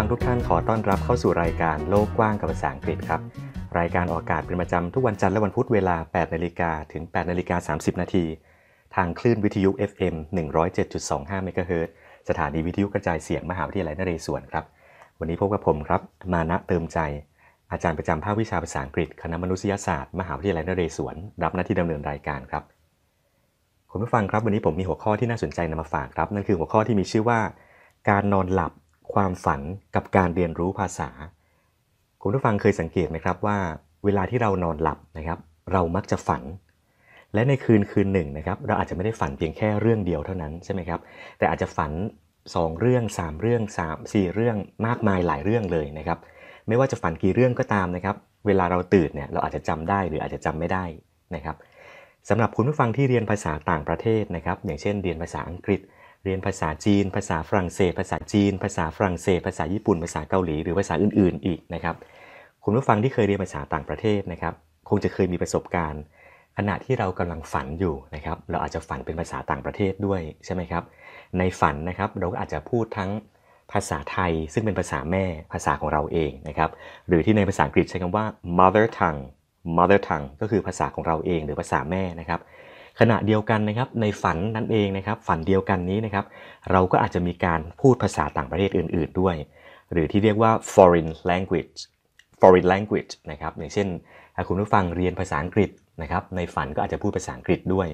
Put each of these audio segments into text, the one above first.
ังทุกท่านขอต้อนรับเข้าสู่รายการโลกกว้างกับภาษาอังกฤษครับ รายการออกอากาศเป็นประจำทุกวันจันทร์และวันพุธเวลา 8นาฬิกาถึง 8นาฬิกา30นาที ทางคลื่นวิทยุ FM 107.25เมกะเฮิรตสถานีวิทยุกระจายเสียงมหาวิทยาลัยนเรศวรครับ วันนี้พบกับผมครับ มานะเติมใจ อาจารย์ประจำภาควิชาภาษาอังกฤษ คณะมนุษยศาสตร์ มหาวิทยาลัยนเรศวร รับหน้าที่ดำเนินรายการครับ คุณผู้ฟังครับ วันนี้ผมมีหัวข้อที่น่าสนใจนำมาฝากครับ นั่นคือหัวข้อที่มีชื่อว่า การนอนหลับความฝันกับการเรียนรู้ภาษา คุณผู้ฟังเคยสังเกตไหมครับว่า เวลาที่เรานอนหลับนะครับ เรามักจะฝันและในคืนคืนหนึ่งนะครับเราอาจจะไม่ได้ฝันเพียงแค่เรื่องเดียวเท่านั้นใช่ไหมครับแต่อาจจะฝัน 2 เรื่อง3เรื่อง3 4เรื่องมากมายหลายเรื่องเลยนะครับไม่ว่าจะฝันกี่เรื่องก็ตามนะครับเวลาเราตื่นเนี่ยเราอาจจะจำได้ หรืออาจจะจำไม่ได้นะครับสำหรับคุณผู้ฟังที่เรียนภาษาต่างประเทศนะครับอย่างเช่นเรียนภาษาอังกฤษเรียนภาษาจีน ภาษาฝรั่งเศส ภาษาจีน ภาษาฝรั่งเศส ภาษาญี่ปุ่น ภาษาเกาหลี หรือภาษาอื่น ๆ อีกนะครับ คุณผู้ฟังที่เคยเรียนภาษาต่างประเทศนะครับ คงจะเคยมีประสบการณ์ขณะที่เรากำลังฝันอยู่นะครับ เราอาจจะฝันเป็นภาษาต่างประเทศด้วยใช่ไหมครับ ในฝันนะครับเราก็อาจจะพูดทั้งภาษาไทย ซึ่งเป็นภาษาแม่ภาษาของเราเองนะครับ หรือที่ในภาษาอังกฤษใช้คำว่า mother tongue mother tongue ก็คือภาษาของเราเองหรือภาษาแม่นะครับขณะเดียวกันนะครับในฝันนั่นเองนะครับฝันเดียวกันนี้นะครับเราก็อาจจะมีการพูดภาษาต่างประเทศอื่น ๆด้วย หรือที่เรียกว่า foreign language foreign language นะครับอย่างเช่นคุณผู้ฟังเรียนภาษาอังกฤษนะครับในฝันก็อาจจะพูดภาษาอังกฤษด้วย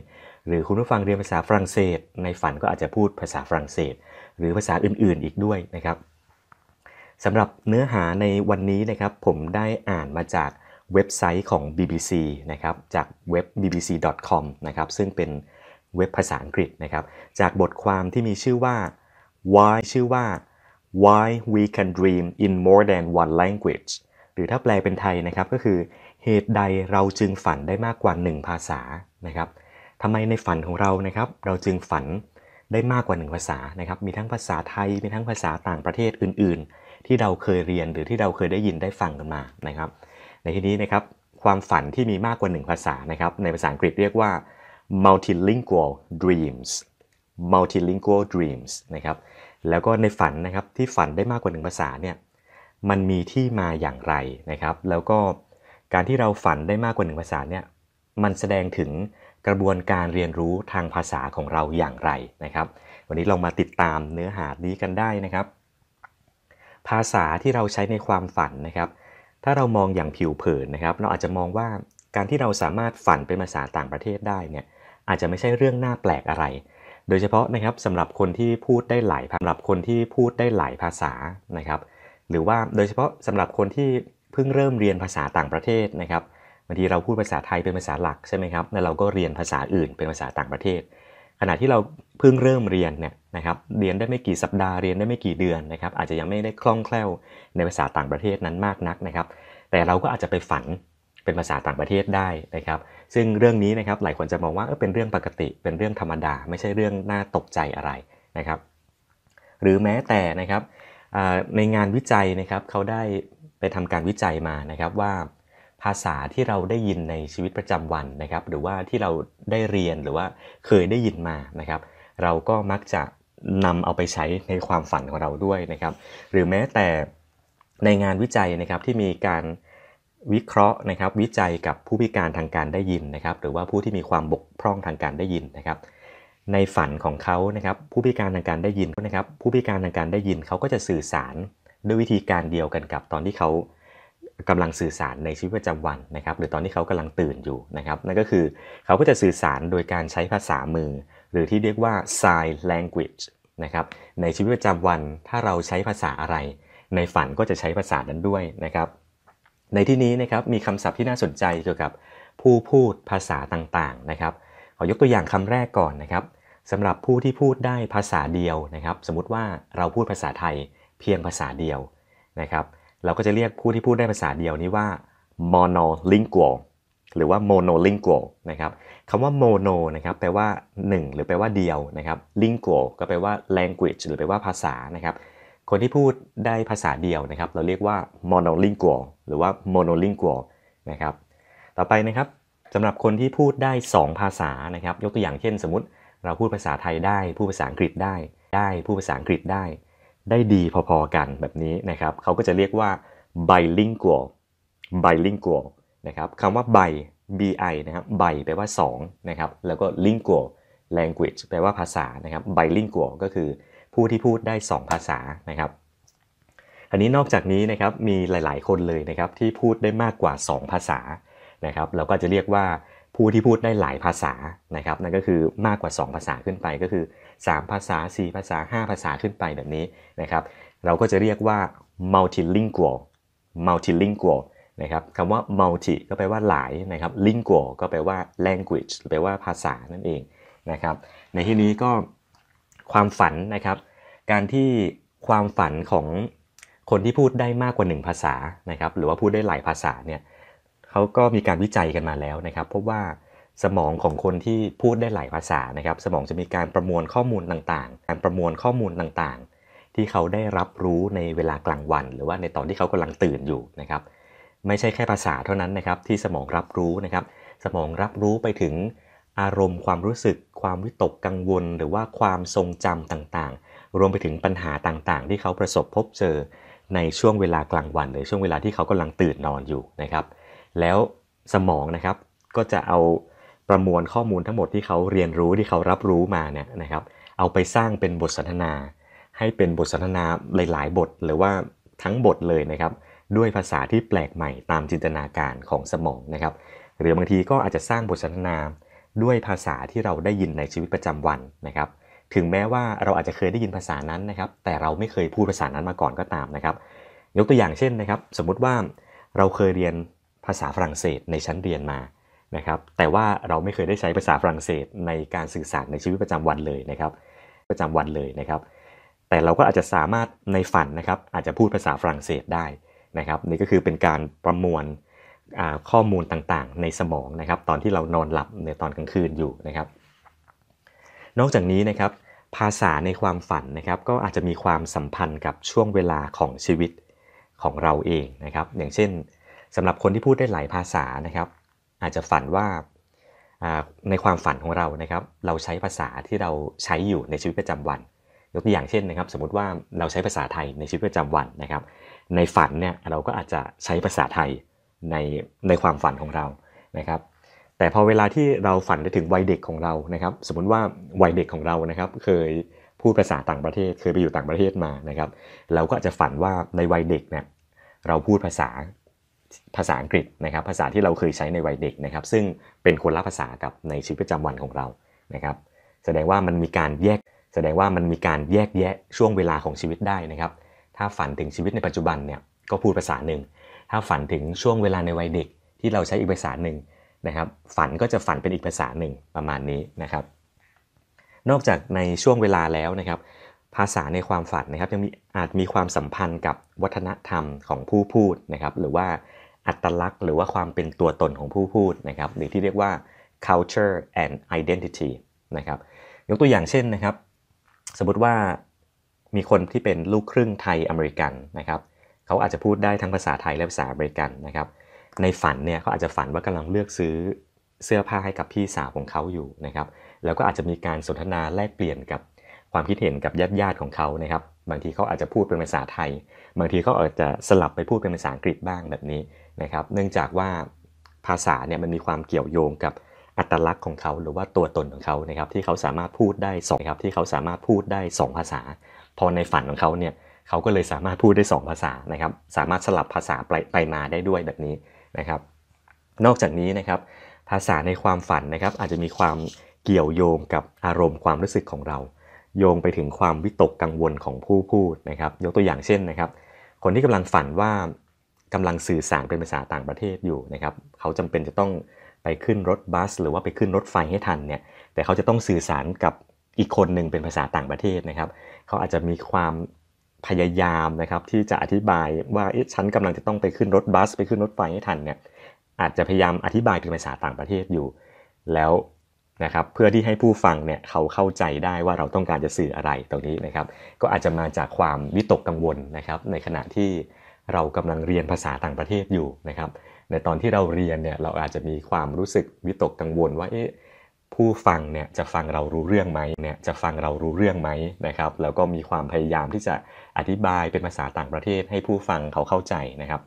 หรือคุณผู้ฟังเรียนภาษาฝรั่งเศส ในฝันก็อาจจะพูดภาษาฝรั่งเศส หรือภาษาอื่น ๆอีกด้วยนะครับสำหรับเนื้อหาในวันนี้นะครับผมได้อ่านมาจากเว็บไซต์ของ BBC นะครับจากเว็บ bbc.com นะครับซึ่งเป็นเว็บภาษาอังกฤษนะครับ จากบทความที่มีชื่อว่า why ชื่อว่า why we can dream in more than one language หรือถ้าแปลเป็นไทยนะครับก็คือ เหตุใดเราจึงฝันได้มากกว่า 1 ภาษานะครับทำไมในฝันของเรานะครับเราจึงฝันได้มากกว่า1ภาษานะครับ มีทั้งภาษาไทย มีทั้งภาษาต่างประเทศอื่นๆ ที่เราเคยเรียนหรือที่เราเคยได้ยินได้ฟังกันมา นะครับในที่นี้นะครับความฝันที่มีมากกว่า1ภาษานะครับ ในภาษาอังกฤษเรียกว่า multilingual dreams multilingual dreams นะครับแล้วก็ในฝันนะครับที่ฝันได้มากกว่า1ภาษาเนี่ยมันมีที่มาอย่างไรนะครับ แล้วก็การที่เราฝันได้มากกว่า1ภาษาเนี่ยมันแสดงถึงกระบวนการเรียนรู้ทางภาษาของเราอย่างไรนะครับ วันนี้ลองมาติดตามเนื้อหานี้กันได้นะครับ ภาษาที่เราใช้ในความฝันนะครับถ้าเรามองอย่างผิวเผินนะครับ เราอาจจะมองว่าการที่เราสามารถฝันเป็นภาษาต่างประเทศได้เนี่ยอาจจะไม่ใช่เรื่องน่าแปลกอะไร โดยเฉพาะนะครับสำหรับคนที่พูดได้หลายสำหรับคนที่พูดได้หลายภาษานะครับ หรือว่าโดยเฉพาะสำหรับคนที่เพิ่งเริ่มเรียนภาษาต่างประเทศนะครับบางทีเราพูดภาษาไทยเป็นภาษาหลักใช่ไหมครับแล้วเราก็เรียนภาษาอื่นเป็นภาษาต่างประเทศขณะที่เราเพิ่งเริ่มเรียนเนี่ยนะครับ เรียนได้ไม่กี่สัปดาห์ เรียนได้ไม่กี่เดือนนะครับ อาจจะยังไม่ได้คล่องแคล่วในภาษาต่างประเทศนั้นมากนักนะครับ แต่เราก็อาจจะไปฝันเป็นภาษาต่างประเทศได้นะครับ ซึ่งเรื่องนี้นะครับ หลายคนจะมองว่าเป็นเรื่องปกติ เป็นเรื่องธรรมดา ไม่ใช่เรื่องน่าตกใจอะไรนะครับ หรือแม้แต่นะครับในงานวิจัยนะครับ เขาได้ไปทำการวิจัยมานะครับว่าภาษาที่เราได้ยินในชีวิตประจำวันนะครับ หรือว่าที่เราได้เรียนหรือว่าเคยได้ยินมานะครับเราก็มักจะนำเอาไปใช้ในความฝันของเราด้วยนะครับ หรือแม้แต่ในงานวิจัยนะครับที่มีการวิเคราะห์นะครับวิจัยกับผู้พิการทางการได้ยินนะครับ หรือว่าผู้ที่มีความบกพร่องทางการได้ยินนะครับ ในฝันของเขานะครับผู้พิการทางการได้ยินนะครับผู้พิการทางการได้ยินเขาก็จะสื่อสารด้วยวิธีการเดียวกันกับตอนที่เขากำลังสื่อสารในชีวิตประจำวันนะครับ หรือตอนที่เขากำลังตื่นอยู่นะครับนั่นก็คือเขาก็จะสื่อสารโดยการใช้ภาษามือหรือที่เรียกว่า sign language นะครับ ในชีวิตประจำวันถ้าเราใช้ภาษาอะไร ในฝันก็จะใช้ภาษานั้นด้วยนะครับ ในที่นี้นะครับมีคำศัพท์ที่น่าสนใจเกี่ยวกับผู้พูดภาษาต่างๆนะครับ ขอยกตัวอย่างคำแรกก่อนนะครับสำหรับผู้ที่พูดได้ภาษาเดียวนะครับ สมมติว่าเราพูดภาษาไทยเพียงภาษาเดียวนะครับ เราก็จะเรียกผู้ที่พูดได้ภาษาเดียวนี้ว่า monolingual หรือว่า monolingual นะครับคำว่าโมโนนะครับแปลว่า 1 หรือแปลว่าเดียวนะครับลิงโกก็แปลว่า language หรือแปลว่าภาษานะครับ คนที่พูดได้ภาษาเดียวนะครับ เราเรียกว่า monolingual หรือว่า monolingual นะครับต่อไปนะครับสำหรับคนที่พูดได้ 2 ภาษานะครับ ยกตัวอย่างเช่นสมมติ เราพูดภาษาไทยได้ พูดภาษาอังกฤษได้ได้พูดภาษาอังกฤษได้ ได้ดีพอ ๆ กันแบบนี้นะครับเขาก็จะเรียกว่า bilingual bilingual นะครับคำว่า bi bi นะครับไบแปลว่า2นะครับ แล้วก็ lingual language แปลว่า ภาษา นะครับ bilingual ก็คือ ผู้ที่พูดได้ 2 ภาษา นะครับ อันนี้ นอกจากนี้นะครับ มีหลาย ๆคนเลยนะครับ ที่พูดได้มากกว่า 2 ภาษา นะครับ เราก็จะเรียกว่า ผู้ที่พูดได้หลายภาษา นะครับ นั่นก็คือมากกว่า 2 ภาษาขึ้นไป ก็คือ 3 ภาษา 4 ภาษา 5 ภาษาขึ้นไปแบบนี้ นะครับ เราก็จะเรียกว่า multilingual multilingual นะครับคำว่า multi ก็แปลว่าหลายนะครับ lingual ก็แปลว่า language แปลว่าภาษานั่นเองนะครับ ในที่นี้ก็ความฝันนะครับ การที่ความฝันของคนที่พูดได้มากกว่า1ภาษานะครับ หรือว่าพูดได้หลายภาษาเนี่ยเขาก็มีการวิจัยกันมาแล้วนะครับพบว่าสมองของคนที่พูดได้หลายภาษานะครับ สมองจะมีการประมวลข้อมูลต่างๆ การประมวลข้อมูลต่างๆ ที่เขาได้รับรู้ในเวลากลางวัน หรือว่าในตอนที่เขากำลังตื่นอยู่นะครับไม่ใช่แค่ภาษาเท่านั้นนะครับ ที่สมองรับรู้นะครับ สมองรับรู้ไปถึงอารมณ์ความรู้สึก ความวิตกกังวล หรือว่าความทรงจำต่างๆ รวมไปถึงปัญหาต่างๆ ที่เขาประสบพบเจอในช่วงเวลากลางวันหรือช่วงเวลาที่เขากำลังตื่นนอนอยู่นะครับ แล้วสมองนะครับก็จะเอาประมวลข้อมูลทั้งหมดที่เขาเรียนรู้ที่เขารับรู้มาเนี่ยนะครับ เอาไปสร้างเป็นบทสนทนาให้เป็นบทสนทนาหลาย ๆ บท หรือว่าทั้งบทเลยนะครับด้วยภาษาที่แปลกใหม่ตามจินตนาการของสมองนะครับ หรือบางทีก็อาจจะสร้างบทสนทนาด้วยภาษาที่เราได้ยินในชีวิตประจำวันนะครับ ถึงแม้ว่าเราอาจจะเคยได้ยินภาษานั้นนะครับ แต่เราไม่เคยพูดภาษานั้นมาก่อนก็ตามนะครับ ยกตัวอย่างเช่นนะครับ สมมุติว่าเราเคยเรียนภาษาฝรั่งเศสในชั้นเรียนมานะครับ แต่ว่าเราไม่เคยได้ใช้ภาษาฝรั่งเศสในการสื่อสารในชีวิตประจำวันเลยนะครับ ประจำวันเลยนะครับ แต่เราก็อาจจะสามารถในฝันนะครับ อาจจะพูดภาษาฝรั่งเศสได้นะครับนี่ก็คือเป็นการประมวลข้อมูลต่างๆในสมองนะครับตอนที่เรานอนหลับในตอนกลางคืนอยู่นะครับ นอกจากนี้นะครับภาษาในความฝันนะครับก็อาจจะมีความสัมพันธ์กับช่วงเวลาของชีวิตของเราเองนะครับอย่างเช่น สำหรับคนที่พูดได้หลายภาษานะครับอาจจะฝันว่าในความฝันของเรานะครับเราใช้ภาษาที่เราใช้อยู่ในชีวิตประจำวันยกตัวอย่างเช่นนะครับสมมติว่าเราใช้ภาษาไทยในชีวิตประจำวันนะครับ ในฝันเนี่ยเราก็อาจจะใช้ภาษาไทยในในความฝันของเรานะครับ แต่พอเวลาที่เราฝันไปถึงวัยเด็กของเรานะครับสมมติว่าวัยเด็กของเรานะครับเคยพูดภาษาต่างประเทศ เคยไปอยู่ต่างประเทศมานะครับ เราก็จจะฝันว่าในวัยเด็กเนี่ยเราพูดภาษาภาษาอังกฤษนะครับ ภาษาที่เราเคยใช้ในวัยเด็กนะครับ ซึ่งเป็นคนละภาษากับในชีวิตประจำวันของเรานะครับ แสดงว่ามันมีการแยกแสดงว่ามันมีการแยกแยะช่วงเวลาของชีวิตได้นะครับ ถ้าฝันถึงชีวิตในปัจจุบันเนี่ยก็พูดภาษาหนึ่ง ถ้าฝันถึงช่วงเวลาในวัยเด็กที่เราใช้อีกภาษาหนึ่งนะครับ ฝันก็จะฝันเป็นอีกภาษาหนึ่งประมาณนี้นะครับ นอกจากในช่วงเวลาแล้วนะครับ ภาษาในความฝันนะครับยังมีอาจมีความสัมพันธ์กับวัฒนธรรมของผู้พูดนะครับ หรือว่าอัตลักษณ์ หรือว่าความเป็นตัวตนของผู้พูดนะครับ หรือที่เรียกว่า culture and identity นะครับ ยกตัวอย่างเช่นนะครับสมมติว่ามีคนที่เป็นลูกครึ่งไทยอเมริกันนะครับ เขาอาจจะพูดได้ทั้งภาษาไทยและภาษาอเมริกันนะครับ ในฝันเนี่ยเขาอาจจะฝันว่ากำลังเลือกซื้อเสื้อผ้าให้กับพี่สาวของเขาอยู่นะครับ แล้วก็อาจจะมีการสนทนาแลกเปลี่ยนกับความคิดเห็นกับญาติญาติของเขานะครับ บางทีเขาอาจจะพูดเป็นภาษาไทย บางทีเขาอาจจะสลับไปพูดเป็นภาษาอังกฤษบ้างแบบนี้นะครับ เนื่องจากว่าภาษาเนี่ยมันมีความเกี่ยวโยงกับอัตลักษณ์ของเขาหรือว่าตัวตนของเขานะครับที่เขาสามารถพูดได้สองครับที่เขาสามารถพูดได้ 2 ภาษา พอในฝันของเขาเนี่ยเขาก็เลยสามารถพูดได้ 2 ภาษานะครับสามารถสลับภาษาไปไปมาได้ด้วยแบบนี้นะครับ นอกจากนี้นะครับ ภาษาในความฝันนะครับ อาจจะมีความเกี่ยวโยงกับอารมณ์ความรู้สึกของเรา โยงไปถึงความวิตกกังวลของผู้พูดนะครับ ยกตัวอย่างเช่นนะครับ คนที่กำลังฝันว่ากำลังสื่อสารเป็นภาษาต่างประเทศอยู่นะครับ เขาจำเป็นจะต้องไปขึ้นรถบัสหรือว่าไปขึ้นรถไฟให้ทันเนี่ยแต่เขาจะต้องสื่อสารกับอีกคนหนึ่งเป็นภาษาต่างประเทศนะครับ เขาอาจจะมีความพยายามนะครับ ที่จะอธิบายว่าฉันกำลังจะต้องไปขึ้นรถบัสไปขึ้นรถไฟให้ทันเนี่ยอาจจะพยายามอธิบายเป็นภาษาต่างประเทศอยู่ แล้วนะครับเพื่อที่ให้ผู้ฟังเนี่ยเขาเข้าใจได้ว่าเราต้องการจะสื่ออะไรตรงนี้นะครับ ก็อาจจะมาจากความวิตกกังวลนะครับ ในขณะที่เรากำลังเรียนภาษาต่างประเทศอยู่นะครับในตอนที่เราเรียนเนี่ยเราอาจจะมีความรู้สึกวิตกกังวล ว่าเอ๊ะผู้ฟังเนี่ยจะฟังเรารู้เรื่องไหมเนี่ยจะฟังเรารู้เรื่องไหมนะครับแล้วก็มีความพยายามที่จะอธิบายเป็นภาษาต่างประเทศ ให้ผู้ฟังเขาเข้าใจนะครับ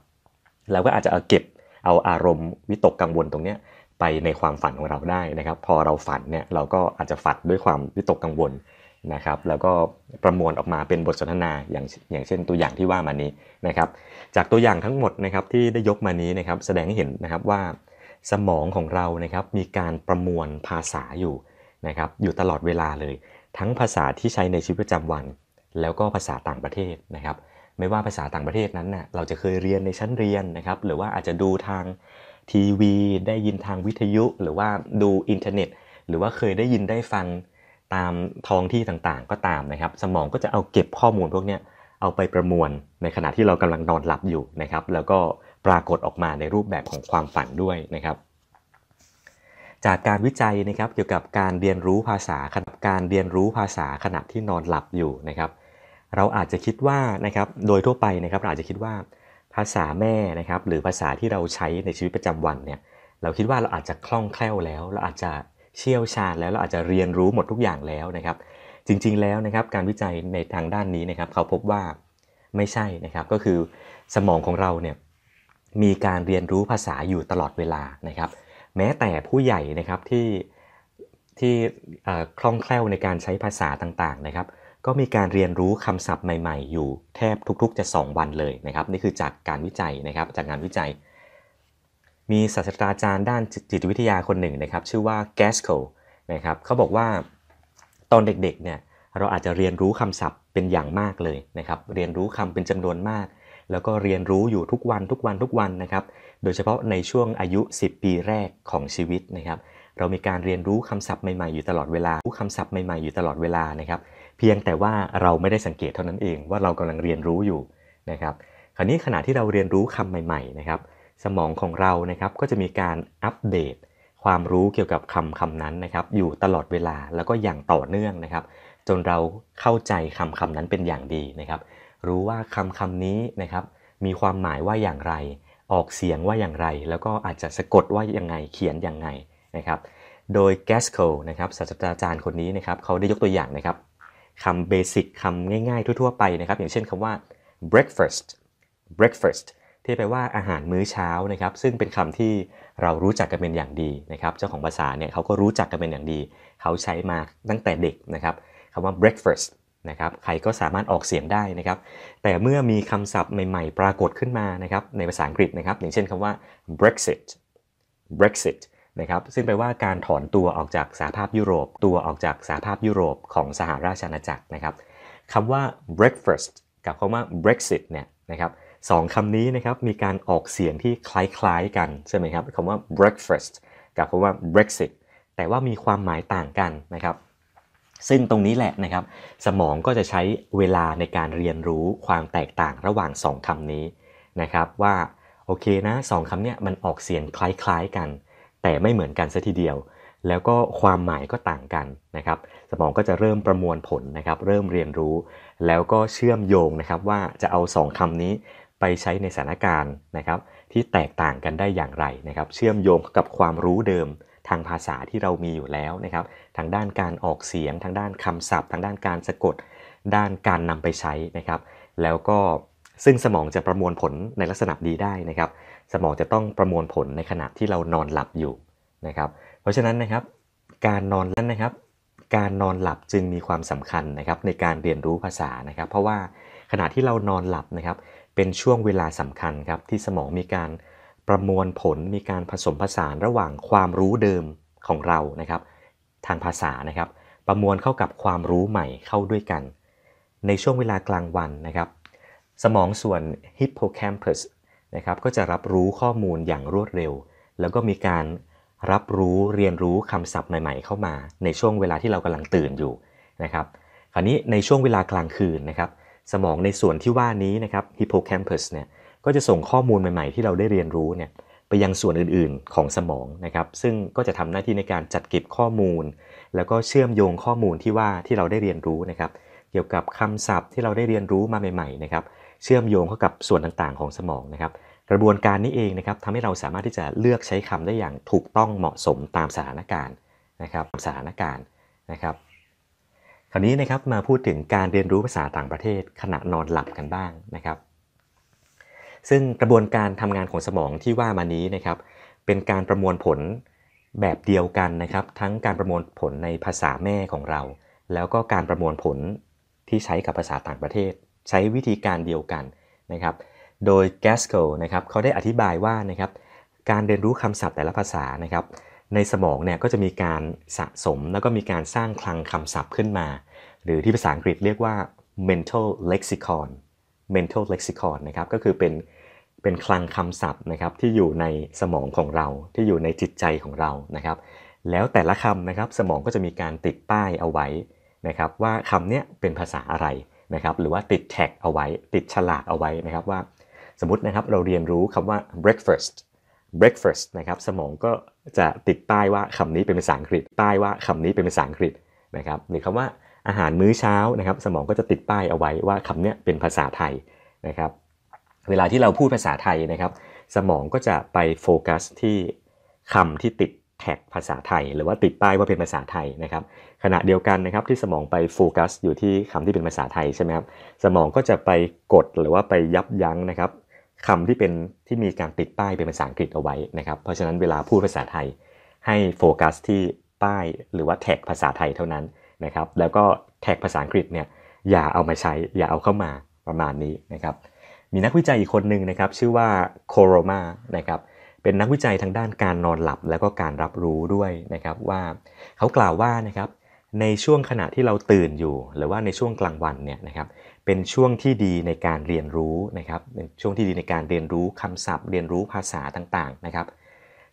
แล้วก็อาจจะเอาเก็บเอาอารมณ์วิตกกังวลตรงเนี้ยไปในความฝันของเราได้นะครับ พอเราฝันเนี่ยเราก็อาจจะฝันด้วยความวิตกกังวลนะครับแล้วก็ประมวลออกมาเป็นบทสนทนาอย่างอย่างเช่นตัวอย่างที่ว่ามานี้นะครับจากตัวอย่างทั้งหมดนะครับที่ได้ยกมานี้นะครับแสดงให้เห็นนะครับว่าสมองของเรานะครับมีการประมวลภาษาอยู่นะครับอยู่ตลอดเวลาเลย ทั้งภาษาที่ใช้ในชีวิตประจำวัน แล้วก็ภาษาต่างประเทศนะครับไม่ว่าภาษาต่างประเทศนั้นนะ่ะเราจะเคยเรียนในชั้นเรียนนะครับหรือว่าอาจจะดูทางทีวี ได้ยินทางวิทยุ หรือว่าดูอินเทอร์เน็ต หรือว่าเคยได้ยินได้ฟังตามท้องที่ต่างๆก็ตามนะครับ สมองก็จะเอาเก็บข้อมูลพวกนี้เอาไปประมวลในขณะที่เรากำลังนอนหลับอยู่นะครับ แล้วก็ปรากฏออกมาในรูปแบบของความฝันด้วยนะครับ จากการวิจัยนะครับเกี่ยวกับการเรียนรู้ภาษาการเรียนรู้ภาษาขณะที่นอนหลับอยู่นะครับ เราอาจจะคิดว่านะครับโดยทั่วไปนะครับเราอาจจะคิดว่า ภาษาแม่นะครับ หรือภาษาที่เราใช้ในชีวิตประจำวันเนี่ยเราคิดว่าเราอาจจะคล่องแคล่วแล้ว เราอาจจะเชี่ยวชาญแล้วเราอาจจะเรียนรู้หมดทุกอย่างแล้วนะครับ จริง ๆแล้วนะครับการวิจัยในทางด้านนี้นะครับเขาพบว่าไม่ใช่นะครับก็คือสมองของเราเนี่ยมีการเรียนรู้ภาษาอยู่ตลอดเวลานะครับ แม้แต่ผู้ใหญ่นะครับที่ที่คล่องแคล่วในการใช้ภาษาต่างๆนะครับ ก็มีการเรียนรู้คำศัพท์ใหม่ๆ อยู่แทบทุก ๆจะ 2 วันเลยนะครับ นี่คือจากการวิจัยนะครับจากงานวิจัยมีศาสตราจารย์ด้านจิตวิทยาคนหนึ่งนะครับ ชื่อว่าแกสโคนะครับ เขาบอกว่าตอนเด็กๆเนี่ยเราอาจจะเรียนรู้คำศัพท์เป็นอย่างมากเลยนะครับ เรียนรู้คำเป็นจำนวนมาก แล้วก็เรียนรู้อยู่ทุกวันทุกวันทุกวันนะครับ โดยเฉพาะในช่วงอายุ 10 ปีแรกของชีวิตนะครับ เรามีการเรียนรู้คำศัพท์ใหม่ๆอยู่ตลอดเวลารู้คำศัพท์ใหม่ๆอยู่ตลอดเวลานะครับ เพียงแต่ว่าเราไม่ได้สังเกตเท่านั้นเอง ว่าเรากำลังเรียนรู้อยู่นะครับ คราวนี้ขณะที่เราเรียนรู้คำใหม่ๆนะครับสมองของเรานะครับก็จะมีการอัปเดต ความรู้เกี่ยวกับคำคำนั้นนะครับอยู่ตลอดเวลาแล้วก็อย่างต่อเนื่องนะครับ จนเราเข้าใจคำคำนั้นเป็นอย่างดีนะครับรู้ว่าคำคำนี้นะครับมีความหมายว่าอย่างไร ออกเสียงว่าอย่างไร แล้วก็อาจจะสะกดว่ายังไง เขียนอย่างไงนะครับโดยแกสโคลนะครับศาสตราจารย์คนนี้นะครับเขาได้ยกตัวอย่างนะครับคำเบสิกคำง่ายๆทั่วๆไปนะครับ อย่างเช่นคำว่า breakfast breakfast ที่แปลว่าอาหารมื้อเช้านะครับ ซึ่งเป็นคำที่เรารู้จักกันเป็นอย่างดีนะครับ เจ้าของภาษาเนี่ยเขาก็รู้จักกันเป็นอย่างดี เขาใช้มาตั้งแต่เด็กนะครับคำว่า breakfast นะครับ ใครก็สามารถออกเสียงได้นะครับ แต่เมื่อมีคำศัพท์ใหม่ๆปรากฏขึ้นมานะครับ ในภาษาอังกฤษนะครับ อย่างเช่นคำว่า Brexit Brexit นะครับ ซึ่งแปลว่าการถอนตัวออกจากสหภาพยุโรปตัวออกจากสหภาพยุโรปของสหราชอาณาจักรนะครับคำว่า breakfast กับคำว่า Brexit เนี่ยนะครับสองคำนี้นะครับมีการออกเสียงที่คล้ายๆกันใช่ไหมครับคำว่า breakfast กับคำว่า brexit แต่ว่ามีความหมายต่างกันนะครับ ซึ่งตรงนี้แหละนะครับ สมองก็จะใช้เวลาในการเรียนรู้ความแตกต่างระหว่าง 2 คำนี้นะครับว่าโอเคนะสองคำเนี้ยมันออกเสียงคล้ายๆกัน แต่ไม่เหมือนกันซะทีเดียว แล้วก็ความหมายก็ต่างกันนะครับ สมองก็จะเริ่มประมวลผลนะครับ เริ่มเรียนรู้ แล้วก็เชื่อมโยงนะครับ ว่าจะเอา 2 คำนี้ไปใช้ในสถานการณ์นะครับ ที่แตกต่างกันได้อย่างไรนะครับ เชื่อมโยงกับความรู้เดิมทางภาษาที่เรามีอยู่แล้วนะครับ ทางด้านการออกเสียงทางด้านคำศัพท์ ทางด้านการสะกด ด้านการนำไปใช้นะครับ แล้วก็ซึ่งสมองจะประมวลผลในลักษณะดีได้นะครับ สมองจะต้องประมวลผลในขณะที่เรานอนหลับอยู่นะครับ เพราะฉะนั้นนะครับการนอนนั้นนะครับ การนอนหลับจึงมีความสำคัญนะครับในการเรียนรู้ภาษานะครับ เพราะว่าขณะที่เรานอนหลับนะครับเป็นช่วงเวลาสำคัญครับที่สมองมีการประมวลผลมีการผสมผสานระหว่างความรู้เดิมของเรานะครับ ทางภาษานะครับ ประมวลเข้ากับความรู้ใหม่เข้าด้วยกัน ในช่วงเวลากลางวันนะครับ สมองส่วนฮิปโปแคมปัสนะครับ ก็จะรับรู้ข้อมูลอย่างรวดเร็ว แล้วก็มีการรับรู้เรียนรู้คำศัพท์ใหม่ๆเข้ามา ในช่วงเวลาที่เรากำลังตื่นอยู่นะครับ คราวนี้ในช่วงเวลากลางคืนนะครับสมองในส่วนที่ว่านี้นะครับฮิปโปแคมปัสเนี่ยก็จะส่งข้อมูลใหม่ ๆ ที่เราได้เรียนรู้เนี่ยไปยังส่วนอื่น ๆของสมองนะครับ ซึ่งก็จะทำหน้าที่ในการจัดเก็บข้อมูล แล้วก็เชื่อมโยงข้อมูลที่ว่าที่เราได้เรียนรู้นะครับ เกี่ยวกับคำศัพท์ที่เราได้เรียนรู้มาใหม่ ๆนะครับ เชื่อมโยงเข้ากับส่วนต่างๆของสมองนะครับ กระบวนการนี้เองนะครับทำให้เราสามารถที่จะเลือกใช้คำได้อย่างถูกต้องเหมาะสมตามสถานการณ์นะครับสถานการณ์นะครับคราวนี้นะครับมาพูดถึงการเรียนรู้ภาษาต่างประเทศขณะนอนหลับกันบ้างนะครับ ซึ่งกระบวนการทำงานของสมองที่ว่ามานี้นะครับ เป็นการประมวลผลแบบเดียวกันนะครับ ทั้งการประมวลผลในภาษาแม่ของเรา แล้วก็การประมวลผลที่ใช้กับภาษาต่างประเทศ ใช้วิธีการเดียวกันนะครับ โดยแกสโกนะครับเขาได้อธิบายว่านะครับ การเรียนรู้คำศัพท์แต่ละภาษานะครับในสมองเนี่ยก็จะมีการสะสมแล้วก็มีการสร้างคลังคำศัพท์ขึ้นมา หรือที่ภาษาอังกฤษเรียกว่า mental lexicon mental lexicon นะครับก็คือเป็นเป็นคลังคำศัพท์นะครับที่อยู่ในสมองของเรา ที่อยู่ในจิตใจของเรา นะครับแล้วแต่ละคำนะครับสมองก็จะมีการติดป้ายเอาไว้นะครับว่าคำเนี้ยเป็นภาษาอะไรนะครับหรือว่าติดแท็กเอาไว้ ติดฉลากเอาไว้นะครับว่า สมมตินะครับเราเรียนรู้คำว่า breakfast breakfast นะครับสมองก็จะติดป้ายว่าคำนี้เป็นภาษาอังกฤษป้ายว่าคำนี้เป็นภาษาอังกฤษนะครับหรือคำว่าอาหารมื้อเช้านะครับ สมองก็จะติดป้ายเอาไว้ว่าคำนี้เป็นภาษาไทยนะครับ เวลาที่เราพูดภาษาไทยนะครับ สมองก็จะไปโฟกัสที่คำที่ติดแท็กภาษาไทย หรือว่าติดป้ายว่าเป็นภาษาไทยนะครับ ขณะเดียวกันนะครับที่สมองไปโฟกัสอยู่ที่คำที่เป็นภาษาไทยใช่ไหมครับสมองก็จะไปกดหรือว่าไปยับยั้งนะครับคำที่เป็นที่มีการติดป้ายเป็นภาษาอังกฤษเอาไว้นะครับเพราะฉะนั้นเวลาพูดภาษาไทยให้โฟกัส ที่ป้าย หรือว่าแท็กภาษาไทยเท่านั้นนะครับ แล้วก็แท็กภาษาอังกฤษเนี่ยอย่าเอามาใช้อย่าเอาเข้ามาประมาณนี้นะครับ มีนักวิจัยอีกคนหนึ่งนะครับ ชื่อว่าโคโรมานะครับเป็นนักวิจัยทางด้านการนอนหลับแล้วก็การรับรู้ด้วยนะครับว่า เขากล่าวว่านะครับในช่วงขณะที่เราตื่นอยู่หรือว่าในช่วงกลางวันเนี่ยนะครับเป็นช่วงที่ดีในการเรียนรู้นะครับ เป็นช่วงที่ดีในการเรียนรู้คำศัพท์ เรียนรู้ภาษาต่างๆนะครับ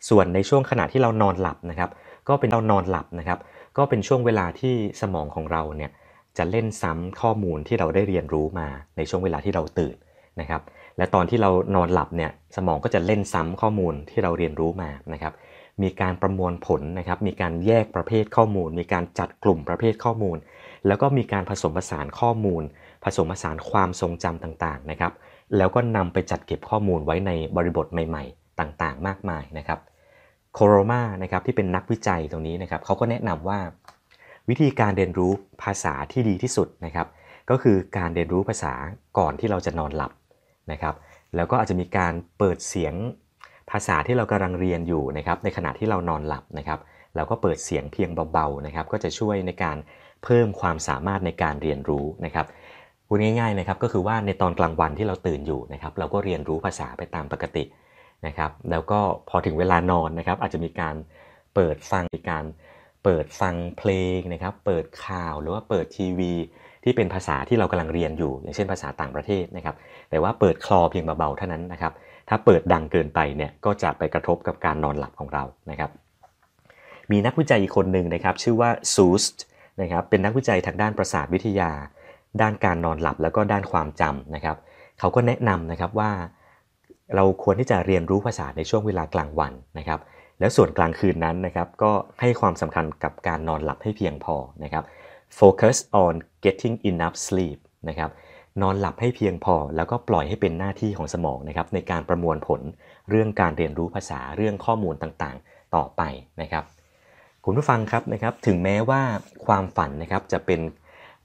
ส่วนในช่วงขณะที่เรานอนหลับนะครับ ก็เป็นเรานอนหลับนะครับ ก็เป็นช่วงเวลาที่สมองของเราเนี่ยจะเล่นซ้ำข้อมูลที่เราได้เรียนรู้มา ในช่วงเวลาที่เราตื่นนะครับ และตอนที่เรานอนหลับเนี่ยสมองก็จะเล่นซ้ำข้อมูลที่เราเรียนรู้มานะครับ มีการประมวลผลนะครับ มีการแยกประเภทข้อมูล มีการจัดกลุ่มประเภทข้อมูล แล้วก็มีการผสมผสานข้อมูลผสมผสานความทรงจำต่างๆ นะครับ แล้วก็นำไปจัดเก็บข้อมูลไว้ในบริบทใหม่ ๆ ต่าง ๆ มากมายนะครับ โคโรมานะครับ ที่เป็นนักวิจัยตรงนี้นะครับ เขาก็แนะนำว่า วิธีการเรียนรู้ภาษาที่ดีที่สุดนะครับ ก็คือการเรียนรู้ภาษาก่อนที่เราจะนอนหลับนะครับ แล้วก็อาจจะมีการเปิดเสียงภาษาที่เรากำลังเรียนอยู่นะครับ ในขณะที่เรานอนหลับนะครับเราก็เปิดเสียงเพียงเบาๆ นะครับ ก็จะช่วยในการเพิ่มความสามารถในการเรียนรู้นะครับพูดง่ายๆนะครับก็คือว่าในตอนกลางวันที่เราตื่นอยู่นะครับเราก็เรียนรู้ภาษาไปตามปกตินะครับแล้วก็พอถึงเวลานอนนะครับอาจจะมีการเปิดฟังมีการเปิดฟังเพลงนะครับเปิดข่าวหรือว่าเปิดทีวี ที่เป็นภาษาที่เรากำลังเรียนอยู่ อย่างเช่นภาษาต่างประเทศนะครับแต่ว่าเปิดคลอเพียงเบาๆเท่านั้นนะครับถ้าเปิดดังเกินไปเนี่ยก็จะไปกระทบกับการนอนหลับของเรานะครับมีนักวิจัยอีกคนหนึ่งนะครับชื่อว่าซูสต์นะครับเป็นนักวิจัยทางด้านประสาทวิทยาด้านการนอนหลับแล้วก็ด้านความจำนะครับเขาก็แนะนำนะครับว่าเราควรที่จะเรียนรู้ภาษาในช่วงเวลากลางวันนะครับ แล้วส่วนกลางคืนนั้นนะครับก็ให้ความสำคัญกับการนอนหลับให้เพียงพอนะครับ focus on getting enough sleep นะครับนอนหลับให้เพียงพอแล้วก็ปล่อยให้เป็นหน้าที่ของสมองนะครับในการประมวลผลเรื่องการเรียนรู้ภาษาเรื่องข้อมูลต่างๆ ต่อไปนะครับ คุณผู้ฟังครับนะครับถึงแม้ว่าความฝันนะครับจะเป็น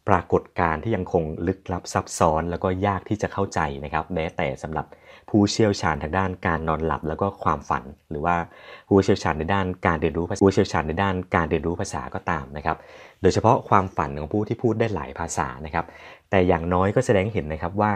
ปรากฏการณ์ที่ยังคงลึกลับซับซ้อนแล้วก็ยากที่จะเข้าใจนะครับ แม้แต่สำหรับผู้เชี่ยวชาญทางด้าน การนอนหลับแล้วก็ความฝัน หรือว่าผู้เชี่ยวชาญในด้าน การเรียนรู้ผู้เชี่ยวชาญในด้าน การเรียนรู้ภาษาก็ตามนะครับ โดยเฉพาะความฝันของผู้ที่พูดได้หลายภาษานะครับ แต่อย่างน้อยก็แสดงเห็นนะครับว่า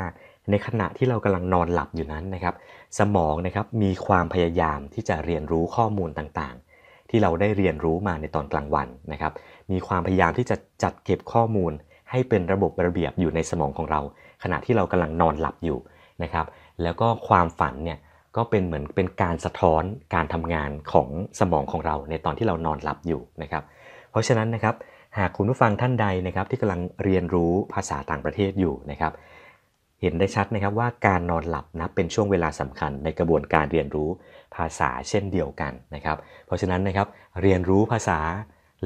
ในขณะที่เรากำลังนอนหลับอยู่นั้นนะครับ สมองนะครับมีความพยายามที่จะเรียนรู้ข้อมูลต่างๆ ที่เราได้เรียนรู้มาในตอนกลางวันนะครับ มีความพยายามที่จะจัดเก็บข้อมูลให้เป็นระบบระเบียบอยู่ในสมองของเรา ขณะที่เรากำลังนอนหลับอยู่นะครับ แล้วก็ความฝันเนี่ยก็เป็นเหมือนเป็นการสะท้อนการทำงานของสมองของเรา ในตอนที่เรานอนหลับอยู่นะครับ เพราะฉะนั้นนะครับหากคุณผู้ฟังท่านใดนะครับ ที่กำลังเรียนรู้ภาษาต่างประเทศอยู่นะครับ เห็นได้ชัดนะครับว่าการนอนหลับนะเป็นช่วงเวลาสำคัญในกระบวนการเรียนรู้ภาษาเช่นเดียวกันนะครับ เพราะฉะนั้นนะครับ เรียนรู้ภาษา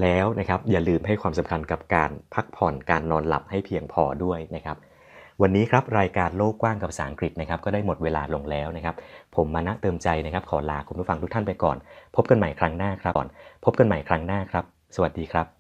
แล้วนะครับอย่าลืมให้ความสำคัญกับการพักผ่อนการนอนหลับให้เพียงพอด้วยนะครับ วันนี้ครับรายการโลกกว้างกับภาษาอังกฤษนะครับ ก็ได้หมดเวลาลงแล้วนะครับ ผมมานะเติมใจนะครับ ขอลาคุณผู้ฟังทุกท่านไปก่อน พบกันใหม่ครั้งหน้าครับก่อน พบกันใหม่ครั้งหน้าครับ สวัสดีครับ